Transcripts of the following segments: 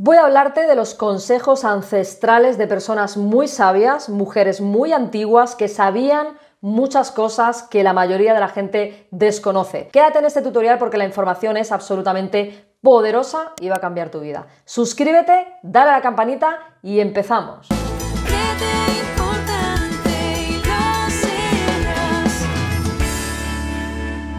Voy a hablarte de los consejos ancestrales de personas muy sabias, mujeres muy antiguas que sabían muchas cosas que la mayoría de la gente desconoce. Quédate en este tutorial porque la información es absolutamente poderosa y va a cambiar tu vida. Suscríbete, dale a la campanita y empezamos.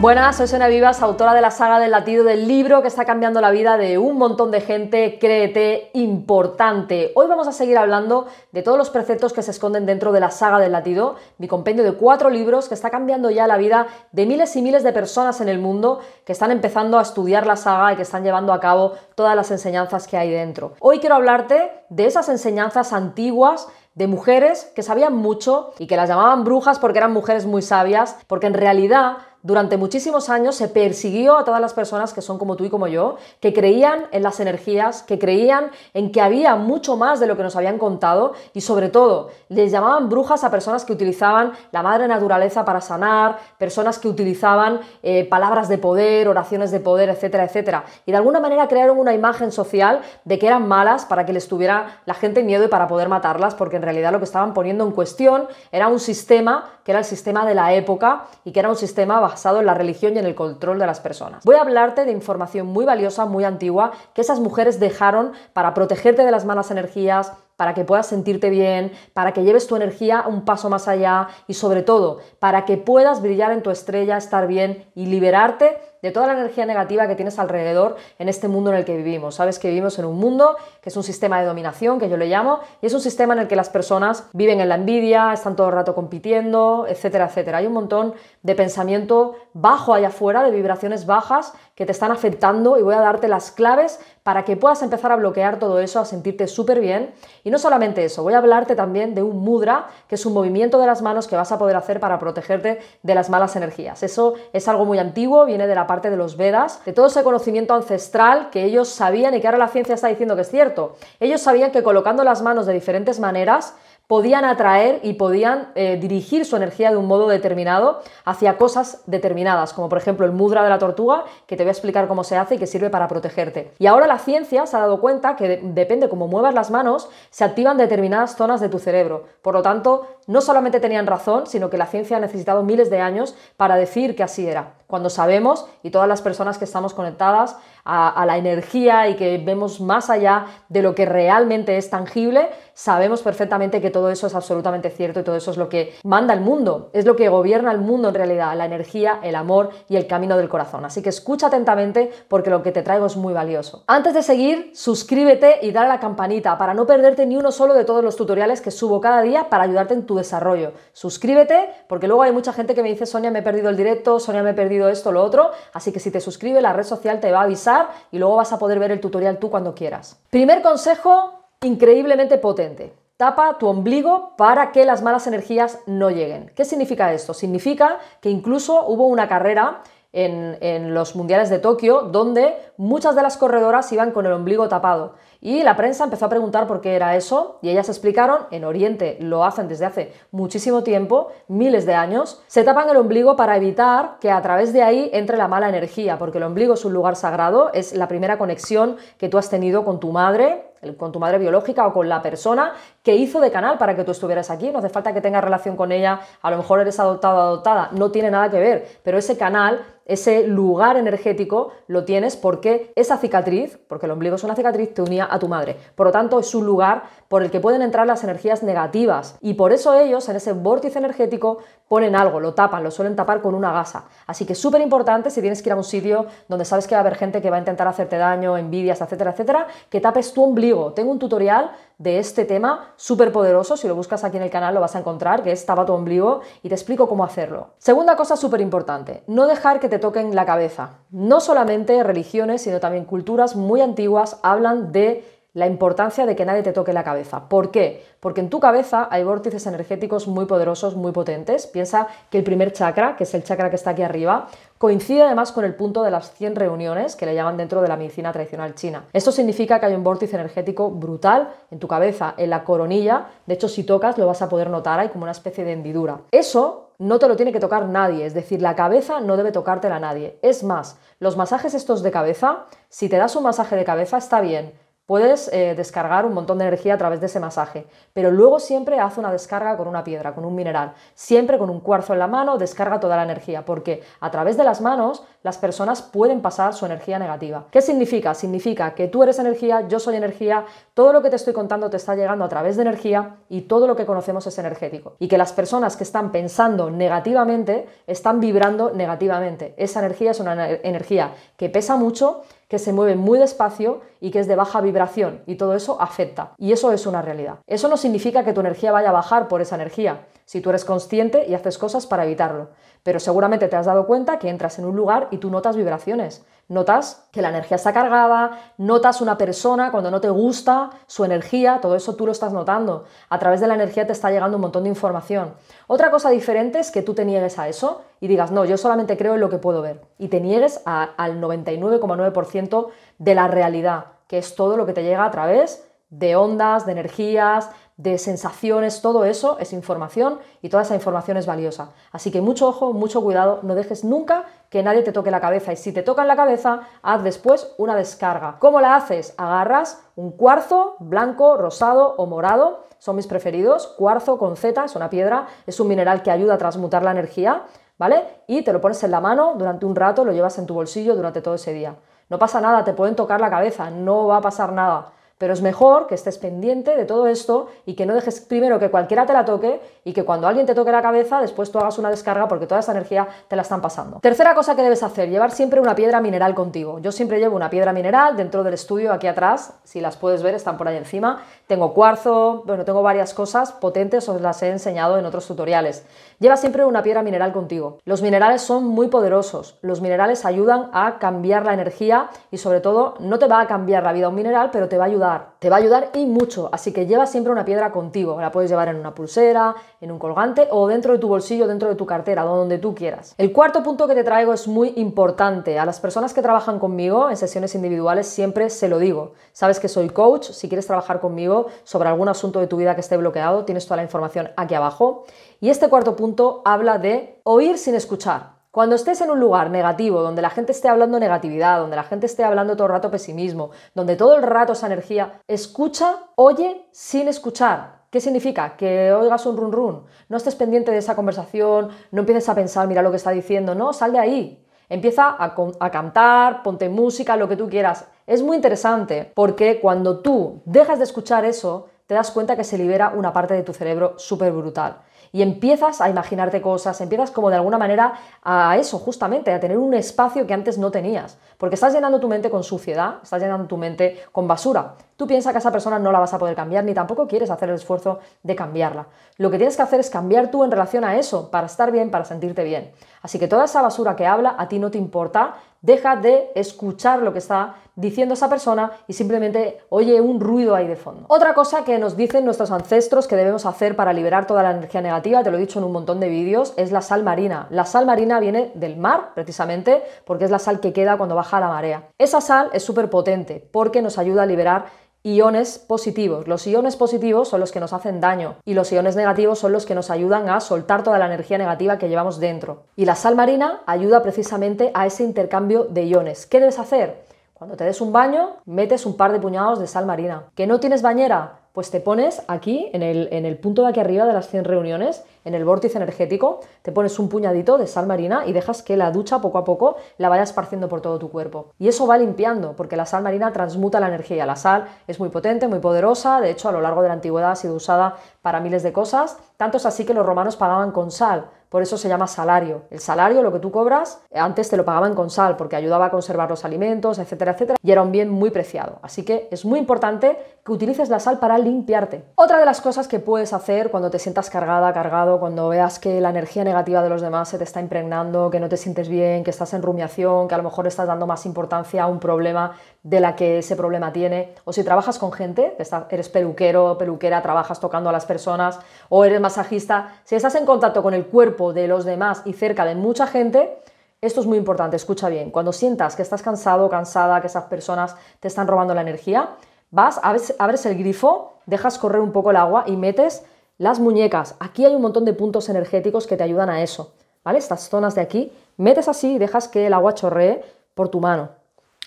Buenas, soy Sonia Vivas, autora de la saga del latido del libro que está cambiando la vida de un montón de gente, créete, importante. Hoy vamos a seguir hablando de todos los preceptos que se esconden dentro de la saga del latido, mi compendio de cuatro libros que está cambiando ya la vida de miles y miles de personas en el mundo que están empezando a estudiar la saga y que están llevando a cabo todas las enseñanzas que hay dentro. Hoy quiero hablarte de esas enseñanzas antiguas de mujeres que sabían mucho y que las llamaban brujas porque eran mujeres muy sabias, porque en realidad durante muchísimos años se persiguió a todas las personas que son como tú y como yo, que creían en las energías, que creían en que había mucho más de lo que nos habían contado y sobre todo les llamaban brujas a personas que utilizaban la madre naturaleza para sanar, personas que utilizaban eh, palabras de poder, oraciones de poder, etcétera, etcétera. Y de alguna manera crearon una imagen social de que eran malas para que les tuviera la gente miedo y para poder matarlas, porque en realidad lo que estaban poniendo en cuestión era un sistema que era el sistema de la época y que era un sistema basado en la religión y en el control de las personas. Voy a hablarte de información muy valiosa, muy antigua, que esas mujeres dejaron para protegerte de las malas energías, para que puedas sentirte bien, para que lleves tu energía un paso más allá y sobre todo para que puedas brillar en tu estrella, estar bien y liberarte de toda la energía negativa que tienes alrededor en este mundo en el que vivimos. Sabes que vivimos en un mundo que es un sistema de dominación, que yo le llamo, y es un sistema en el que las personas viven en la envidia, están todo el rato compitiendo, etcétera, etcétera. Hay un montón de pensamiento bajo allá afuera, de vibraciones bajas que te están afectando y voy a darte las claves para que puedas empezar a bloquear todo eso, a sentirte súper bien. Y no solamente eso, voy a hablarte también de un mudra, que es un movimiento de las manos que vas a poder hacer para protegerte de las malas energías. Eso es algo muy antiguo, viene de la parte de los Vedas, de todo ese conocimiento ancestral que ellos sabían y que ahora la ciencia está diciendo que es cierto. Ellos sabían que colocando las manos de diferentes maneras, podían atraer y podían eh, dirigir su energía de un modo determinado hacia cosas determinadas, como por ejemplo el mudra de la tortuga, que te voy a explicar cómo se hace y que sirve para protegerte. Y ahora la ciencia se ha dado cuenta que de depende cómo muevas las manos, se activan determinadas zonas de tu cerebro. Por lo tanto, no solamente tenían razón, sino que la ciencia ha necesitado miles de años para decir que así era cuando sabemos y todas las personas que estamos conectadas a, la energía y que vemos más allá de lo que realmente es tangible, sabemos perfectamente que todo eso es absolutamente cierto y todo eso es lo que manda el mundo, es lo que gobierna el mundo en realidad, la energía, el amor y el camino del corazón. Así que escucha atentamente porque lo que te traigo es muy valioso. Antes de seguir, suscríbete y dale a la campanita para no perderte ni uno solo de todos los tutoriales que subo cada día para ayudarte en tu desarrollo. Suscríbete porque luego hay mucha gente que me dice, Sonia, me he perdido el directo, Sonia, me he perdido esto, lo otro, así que si te suscribes, la red social te va a avisar y luego vas a poder ver el tutorial tú cuando quieras. Primer consejo, increíblemente potente. Tapa tu ombligo para que las malas energías no lleguen. ¿Qué significa esto? Significa que incluso hubo una carrera en, los Mundiales de Tokio, donde muchas de las corredoras iban con el ombligo tapado. Y la prensa empezó a preguntar por qué era eso, y ellas explicaron, en Oriente lo hacen desde hace muchísimo tiempo, miles de años, se tapan el ombligo para evitar que a través de ahí entre la mala energía, porque el ombligo es un lugar sagrado, es la primera conexión que tú has tenido con tu madre, con tu madre biológica o con la persona que hizo de canal para que tú estuvieras aquí. No hace falta que tengas relación con ella, a lo mejor eres adoptado o adoptada, no tiene nada que ver, pero ese canal ese lugar energético lo tienes porque esa cicatriz, porque el ombligo es una cicatriz, te unía a tu madre. Por lo tanto, es un lugar por el que pueden entrar las energías negativas. Y por eso ellos, en ese vórtice energético, ponen algo, lo tapan, lo suelen tapar con una gasa. Así que súper importante si tienes que ir a un sitio donde sabes que va a haber gente que va a intentar hacerte daño, envidias, etcétera, etcétera, que tapes tu ombligo. Tengo un tutorial de este tema súper poderoso. Si lo buscas aquí en el canal lo vas a encontrar, que es Tapa tu ombligo, y te explico cómo hacerlo. Segunda cosa súper importante, no dejar que te toquen la cabeza. No solamente religiones, sino también culturas muy antiguas hablan de la importancia de que nadie te toque la cabeza. ¿Por qué? Porque en tu cabeza hay vórtices energéticos muy poderosos, muy potentes. Piensa que el primer chakra, que es el chakra que está aquí arriba, coincide además con el punto de las 100 reuniones que le llaman dentro de la medicina tradicional china. Esto significa que hay un vórtice energético brutal en tu cabeza, en la coronilla. De hecho, si tocas lo vas a poder notar, hay como una especie de hendidura. Eso no te lo tiene que tocar nadie, es decir, la cabeza no debe tocártela nadie. Es más, los masajes estos de cabeza, si te das un masaje de cabeza está bien, puedes eh, descargar un montón de energía a través de ese masaje, pero luego siempre haz una descarga con una piedra, con un mineral, siempre con un cuarzo en la mano, descarga toda la energía, porque a través de las manos las personas pueden pasar su energía negativa. ¿Qué significa? Significa que tú eres energía, yo soy energía, todo lo que te estoy contando te está llegando a través de energía y todo lo que conocemos es energético. Y que las personas que están pensando negativamente están vibrando negativamente. Esa energía es una energía que pesa mucho, que se mueve muy despacio y que es de baja vibración y todo eso afecta. Y eso es una realidad. Eso no significa que tu energía vaya a bajar por esa energía, si tú eres consciente y haces cosas para evitarlo pero seguramente te has dado cuenta que entras en un lugar y tú notas vibraciones, notas que la energía está cargada, notas una persona cuando no te gusta, su energía, todo eso tú lo estás notando. A través de la energía te está llegando un montón de información. Otra cosa diferente es que tú te niegues a eso y digas, no, yo solamente creo en lo que puedo ver, y te niegues al 99,9% de la realidad, que es todo lo que te llega a través de ondas, de energías, de sensaciones, todo eso es información y toda esa información es valiosa. Así que mucho ojo, mucho cuidado, no dejes nunca que nadie te toque la cabeza y si te tocan la cabeza, haz después una descarga. ¿Cómo la haces? Agarras un cuarzo blanco, rosado o morado, son mis preferidos, cuarzo con Z, es una piedra, es un mineral que ayuda a transmutar la energía, ¿vale? Y te lo pones en la mano durante un rato, lo llevas en tu bolsillo durante todo ese día. No pasa nada, te pueden tocar la cabeza, no va a pasar nada pero es mejor que estés pendiente de todo esto y que no dejes primero que cualquiera te la toque y que cuando alguien te toque la cabeza, después tú hagas una descarga porque toda esa energía te la están pasando. Tercera cosa que debes hacer, llevar siempre una piedra mineral contigo. Yo siempre llevo una piedra mineral dentro del estudio aquí atrás, si las puedes ver, están por ahí encima. Tengo cuarzo, bueno, tengo varias cosas potentes, os las he enseñado en otros tutoriales. Lleva siempre una piedra mineral contigo. Los minerales son muy poderosos. Los minerales ayudan a cambiar la energía y sobre todo no te va a cambiar la vida un mineral, pero te va a ayudar te va a ayudar y mucho, así que lleva siempre una piedra contigo, la puedes llevar en una pulsera, en un colgante o dentro de tu bolsillo, dentro de tu cartera, donde tú quieras. El cuarto punto que te traigo es muy importante, a las personas que trabajan conmigo en sesiones individuales siempre se lo digo, sabes que soy coach, si quieres trabajar conmigo sobre algún asunto de tu vida que esté bloqueado, tienes toda la información aquí abajo. Y este cuarto punto habla de oír sin escuchar. Cuando estés en un lugar negativo, donde la gente esté hablando negatividad, donde la gente esté hablando todo el rato pesimismo, donde todo el rato esa energía, escucha, oye sin escuchar. ¿Qué significa? Que oigas un run run, no estés pendiente de esa conversación, no empieces a pensar, mira lo que está diciendo, no, sal de ahí. Empieza a, a, cantar, ponte música, lo que tú quieras. Es muy interesante porque cuando tú dejas de escuchar eso, te das cuenta que se libera una parte de tu cerebro súper brutal y empiezas a imaginarte cosas, empiezas como de alguna manera a eso, justamente, a tener un espacio que antes no tenías, porque estás llenando tu mente con suciedad, estás llenando tu mente con basura tú piensas que esa persona no la vas a poder cambiar ni tampoco quieres hacer el esfuerzo de cambiarla. Lo que tienes que hacer es cambiar tú en relación a eso, para estar bien, para sentirte bien. Así que toda esa basura que habla a ti no te importa, deja de escuchar lo que está diciendo esa persona y simplemente oye un ruido ahí de fondo. Otra cosa que nos dicen nuestros ancestros que debemos hacer para liberar toda la energía negativa, te lo he dicho en un montón de vídeos, es la sal marina. La sal marina viene del mar, precisamente, porque es la sal que queda cuando baja la marea. Esa sal es súper potente porque nos ayuda a liberar iones positivos. Los iones positivos son los que nos hacen daño y los iones negativos son los que nos ayudan a soltar toda la energía negativa que llevamos dentro. Y la sal marina ayuda precisamente a ese intercambio de iones. ¿Qué debes hacer? Cuando te des un baño, metes un par de puñados de sal marina. ¿Que no tienes bañera? Pues te pones aquí, en el, punto de aquí arriba de las 100 reuniones, en el vórtice energético, te pones un puñadito de sal marina y dejas que la ducha poco a poco la vaya esparciendo por todo tu cuerpo. Y eso va limpiando, porque la sal marina transmuta la energía. La sal es muy potente, muy poderosa, de hecho a lo largo de la antigüedad ha sido usada para miles de cosas, tanto es así que los romanos pagaban con sal por eso se llama salario. El salario, lo que tú cobras, antes te lo pagaban con sal porque ayudaba a conservar los alimentos, etcétera, etcétera, y era un bien muy preciado. Así que es muy importante que utilices la sal para limpiarte. Otra de las cosas que puedes hacer cuando te sientas cargada, cargado, cuando veas que la energía negativa de los demás se te está impregnando, que no te sientes bien, que estás en rumiación, que a lo mejor estás dando más importancia a un problema de la que ese problema tiene, o si trabajas con gente, eres peluquero, peluquera, trabajas tocando a las personas, o eres masajista, si estás en contacto con el cuerpo, de los demás y cerca de mucha gente, esto es muy importante, escucha bien. Cuando sientas que estás cansado o cansada, que esas personas te están robando la energía, vas, abres el grifo, dejas correr un poco el agua y metes las muñecas. Aquí hay un montón de puntos energéticos que te ayudan a eso, ¿vale? Estas zonas de aquí, metes así y dejas que el agua chorree por tu mano,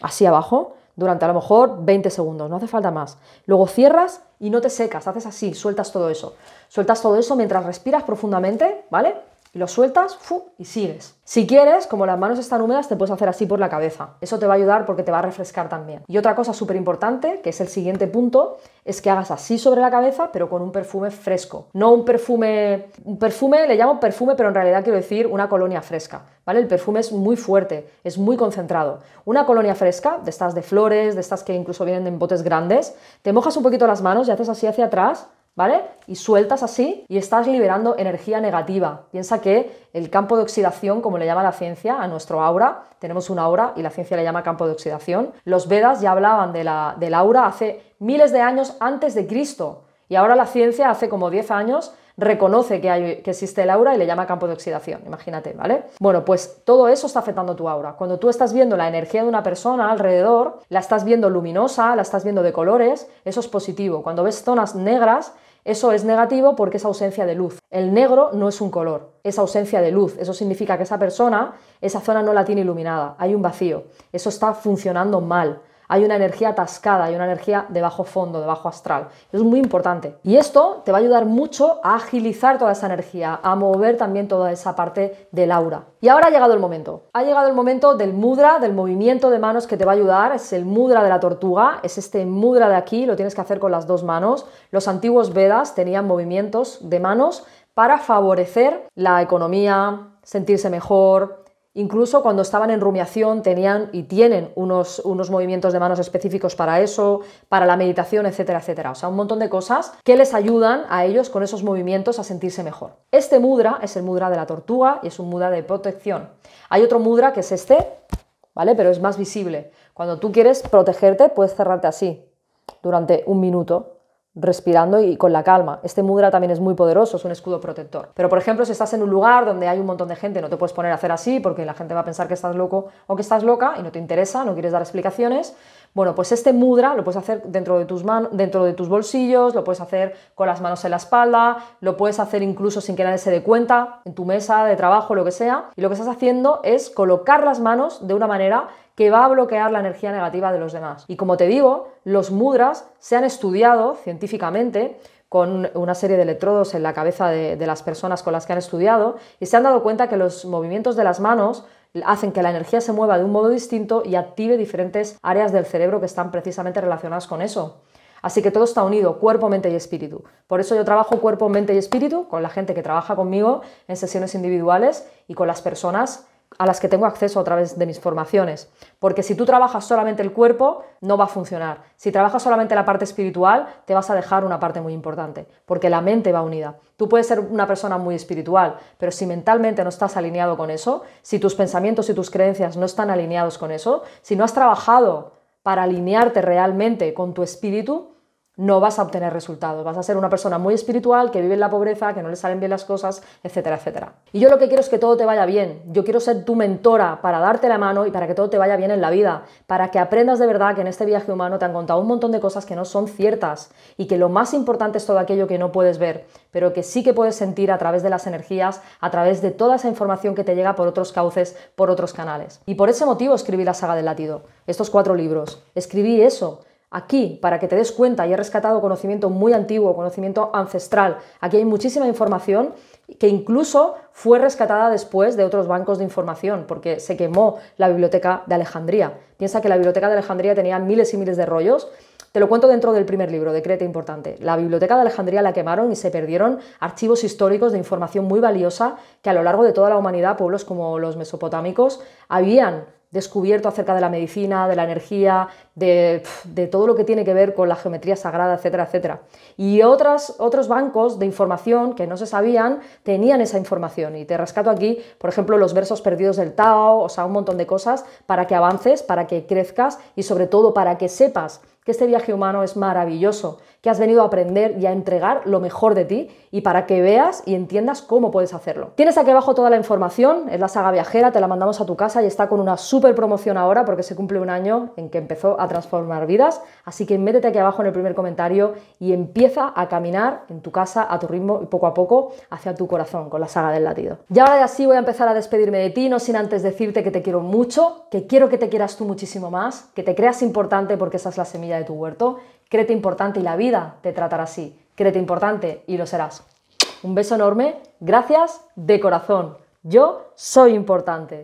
así abajo, durante a lo mejor 20 segundos, no hace falta más. Luego cierras y no te secas, haces así, sueltas todo eso. Sueltas todo eso mientras respiras profundamente, ¿vale? y lo sueltas ¡fu! y sigues. Si quieres, como las manos están húmedas, te puedes hacer así por la cabeza. Eso te va a ayudar porque te va a refrescar también. Y otra cosa súper importante, que es el siguiente punto, es que hagas así sobre la cabeza, pero con un perfume fresco. No un perfume. Un perfume, le llamo perfume, pero en realidad quiero decir una colonia fresca. ¿Vale? El perfume es muy fuerte, es muy concentrado. Una colonia fresca, de estas de flores, de estas que incluso vienen en botes grandes, te mojas un poquito las manos y haces así hacia atrás ¿vale? Y sueltas así y estás liberando energía negativa. Piensa que el campo de oxidación, como le llama la ciencia, a nuestro aura, tenemos un aura y la ciencia le llama campo de oxidación. Los Vedas ya hablaban de la, del aura hace miles de años antes de Cristo. Y ahora la ciencia hace como 10 años reconoce que, que, existe el aura y le llama campo de oxidación, imagínate, ¿vale? Bueno, pues todo eso está afectando tu aura. Cuando tú estás viendo la energía de una persona alrededor, la estás viendo luminosa, la estás viendo de colores, eso es positivo. Cuando ves zonas negras, eso es negativo porque es ausencia de luz. El negro no es un color, es ausencia de luz. Eso significa que esa persona, esa zona no la tiene iluminada, hay un vacío. Eso está funcionando mal hay una energía atascada, hay una energía de bajo fondo, de bajo astral. es muy importante. Y esto te va a ayudar mucho a agilizar toda esa energía, a mover también toda esa parte del aura. Y ahora ha llegado el momento. Ha llegado el momento del mudra, del movimiento de manos que te va a ayudar. Es el mudra de la tortuga, es este mudra de aquí, lo tienes que hacer con las dos manos. Los antiguos Vedas tenían movimientos de manos para favorecer la economía, sentirse mejor, Incluso cuando estaban en rumiación tenían y tienen unos, movimientos de manos específicos para eso, para la meditación, etcétera, etcétera. O sea, un montón de cosas que les ayudan a ellos con esos movimientos a sentirse mejor. Este mudra es el mudra de la tortuga y es un mudra de protección. Hay otro mudra que es este, ¿vale? Pero es más visible. Cuando tú quieres protegerte, puedes cerrarte así durante un minuto respirando y con la calma. Este mudra también es muy poderoso, es un escudo protector. Pero por ejemplo, si estás en un lugar donde hay un montón de gente, no te puedes poner a hacer así porque la gente va a pensar que estás loco o que estás loca y no te interesa, no quieres dar explicaciones, bueno, pues este mudra lo puedes hacer dentro de, tus dentro de tus bolsillos, lo puedes hacer con las manos en la espalda, lo puedes hacer incluso sin que nadie se dé cuenta, en tu mesa de trabajo, lo que sea. Y lo que estás haciendo es colocar las manos de una manera que va a bloquear la energía negativa de los demás. Y como te digo, los mudras se han estudiado científicamente con una serie de electrodos en la cabeza de, de, las personas con las que han estudiado y se han dado cuenta que los movimientos de las manos hacen que la energía se mueva de un modo distinto y active diferentes áreas del cerebro que están precisamente relacionadas con eso. Así que todo está unido, cuerpo, mente y espíritu. Por eso yo trabajo cuerpo, mente y espíritu con la gente que trabaja conmigo en sesiones individuales y con las personas a las que tengo acceso a través de mis formaciones. Porque si tú trabajas solamente el cuerpo, no va a funcionar. Si trabajas solamente la parte espiritual, te vas a dejar una parte muy importante, porque la mente va unida. Tú puedes ser una persona muy espiritual, pero si mentalmente no estás alineado con eso, si tus pensamientos y tus creencias no están alineados con eso, si no has trabajado para alinearte realmente con tu espíritu, no vas a obtener resultados. Vas a ser una persona muy espiritual, que vive en la pobreza, que no le salen bien las cosas, etcétera, etcétera. Y yo lo que quiero es que todo te vaya bien. Yo quiero ser tu mentora para darte la mano y para que todo te vaya bien en la vida, para que aprendas de verdad que en este viaje humano te han contado un montón de cosas que no son ciertas y que lo más importante es todo aquello que no puedes ver, pero que sí que puedes sentir a través de las energías, a través de toda esa información que te llega por otros cauces, por otros canales. Y por ese motivo escribí la saga del latido, estos cuatro libros. Escribí eso Aquí, para que te des cuenta, y he rescatado conocimiento muy antiguo, conocimiento ancestral. Aquí hay muchísima información que incluso fue rescatada después de otros bancos de información, porque se quemó la biblioteca de Alejandría. Piensa que la biblioteca de Alejandría tenía miles y miles de rollos. Te lo cuento dentro del primer libro, decreto Importante. La biblioteca de Alejandría la quemaron y se perdieron archivos históricos de información muy valiosa que a lo largo de toda la humanidad, pueblos como los mesopotámicos, habían descubierto acerca de la medicina, de la energía, de, todo lo que tiene que ver con la geometría sagrada, etcétera, etcétera. Y otros bancos de información que no se sabían tenían esa información. Y te rescato aquí, por ejemplo, los versos perdidos del Tao, o sea, un montón de cosas para que avances, para que crezcas y sobre todo para que sepas que este viaje humano es maravilloso, que has venido a aprender y a entregar lo mejor de ti y para que veas y entiendas cómo puedes hacerlo. Tienes aquí abajo toda la información, es la saga viajera, te la mandamos a tu casa y está con una súper promoción ahora porque se cumple un año en que empezó a transformar vidas, así que métete aquí abajo en el primer comentario y empieza a caminar en tu casa a tu ritmo y poco a poco hacia tu corazón con la saga del latido. Y ahora ya sí voy a empezar a despedirme de ti, no sin antes decirte que te quiero mucho, que quiero que te quieras tú muchísimo más, que te creas importante porque esa es la semilla de tu huerto Créete importante y la vida te tratará así. Créete importante y lo serás. Un beso enorme. Gracias de corazón. Yo soy importante.